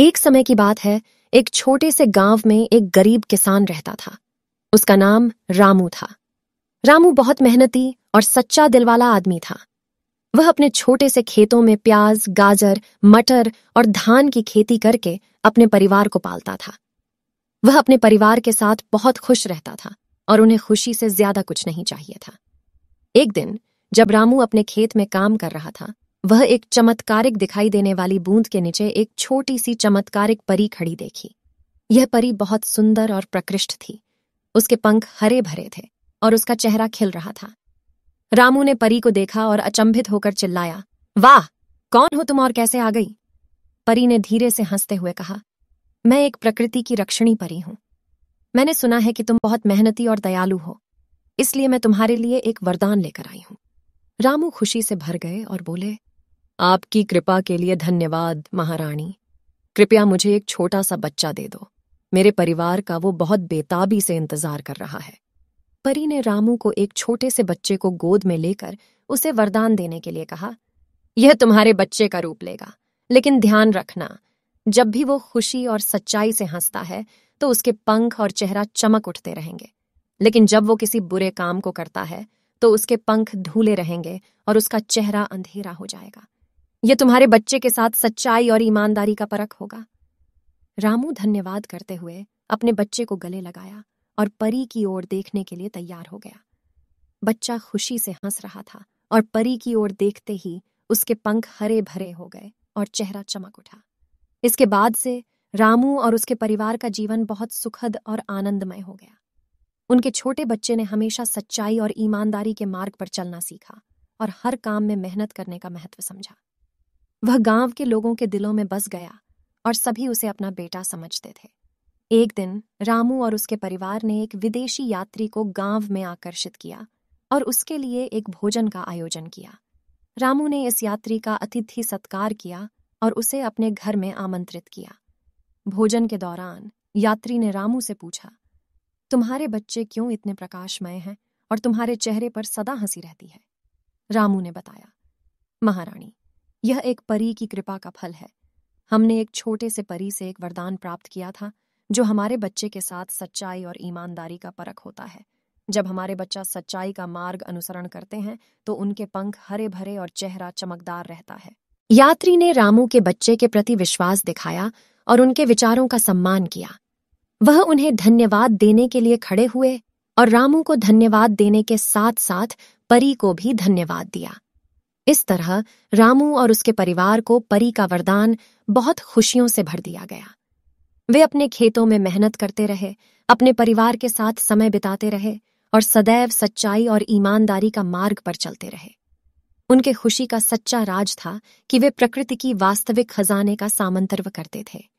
एक समय की बात है एक छोटे से गांव में एक गरीब किसान रहता था उसका नाम रामू था रामू बहुत मेहनती और सच्चा दिल वाला आदमी था वह अपने छोटे से खेतों में प्याज गाजर मटर और धान की खेती करके अपने परिवार को पालता था वह अपने परिवार के साथ बहुत खुश रहता था और उन्हें खुशी से ज्यादा कुछ नहीं चाहिए था एक दिन जब रामू अपने खेत में काम कर रहा था वह एक चमत्कारिक दिखाई देने वाली बूंद के नीचे एक छोटी सी चमत्कारिक परी खड़ी देखी यह परी बहुत सुंदर और प्रकृष्ट थी उसके पंख हरे भरे थे और उसका चेहरा खिल रहा था रामू ने परी को देखा और अचंभित होकर चिल्लाया वाह कौन हो तुम और कैसे आ गई परी ने धीरे से हंसते हुए कहा मैं एक प्रकृति की रक्षणी परी हूं मैंने सुना है कि तुम बहुत मेहनती और दयालु हो इसलिए मैं तुम्हारे लिए एक वरदान लेकर आई हूं रामू खुशी से भर गए और बोले आपकी कृपा के लिए धन्यवाद महारानी कृपया मुझे एक छोटा सा बच्चा दे दो मेरे परिवार का वो बहुत बेताबी से इंतजार कर रहा है परी ने रामू को एक छोटे से बच्चे को गोद में लेकर उसे वरदान देने के लिए कहा यह तुम्हारे बच्चे का रूप लेगा लेकिन ध्यान रखना जब भी वो खुशी और सच्चाई से हंसता है तो उसके पंख और चेहरा चमक उठते रहेंगे लेकिन जब वो किसी बुरे काम को करता है तो उसके पंख धूले रहेंगे और उसका चेहरा अंधेरा हो जाएगा यह तुम्हारे बच्चे के साथ सच्चाई और ईमानदारी का परख होगा रामू धन्यवाद करते हुए अपने बच्चे को गले लगाया और परी की ओर देखने के लिए तैयार हो गया बच्चा खुशी से हंस रहा था और परी की ओर देखते ही उसके पंख हरे भरे हो गए और चेहरा चमक उठा इसके बाद से रामू और उसके परिवार का जीवन बहुत सुखद और आनंदमय हो गया उनके छोटे बच्चे ने हमेशा सच्चाई और ईमानदारी के मार्ग पर चलना सीखा और हर काम में मेहनत करने का महत्व समझा वह गांव के लोगों के दिलों में बस गया और सभी उसे अपना बेटा समझते थे एक दिन रामू और उसके परिवार ने एक विदेशी यात्री को गांव में आकर्षित किया और उसके लिए एक भोजन का आयोजन किया रामू ने इस यात्री का अतिथि सत्कार किया और उसे अपने घर में आमंत्रित किया भोजन के दौरान यात्री ने रामू से पूछा तुम्हारे बच्चे क्यों इतने प्रकाशमय हैं और तुम्हारे चेहरे पर सदा हंसी रहती है रामू ने बताया महारानी यह एक परी की कृपा का फल है हमने एक छोटे से परी से एक वरदान प्राप्त किया था जो हमारे बच्चे के साथ सच्चाई और ईमानदारी का परख होता है जब हमारे बच्चा सच्चाई का मार्ग अनुसरण करते हैं तो उनके पंख हरे भरे और चेहरा चमकदार रहता है यात्री ने रामू के बच्चे के प्रति विश्वास दिखाया और उनके विचारों का सम्मान किया वह उन्हें धन्यवाद देने के लिए खड़े हुए और रामू को धन्यवाद देने के साथ साथ परी को भी धन्यवाद दिया इस तरह रामू और उसके परिवार को परी का वरदान बहुत खुशियों से भर दिया गया वे अपने खेतों में मेहनत करते रहे अपने परिवार के साथ समय बिताते रहे और सदैव सच्चाई और ईमानदारी का मार्ग पर चलते रहे उनके खुशी का सच्चा राज था कि वे प्रकृति की वास्तविक खजाने का सामंतर्व करते थे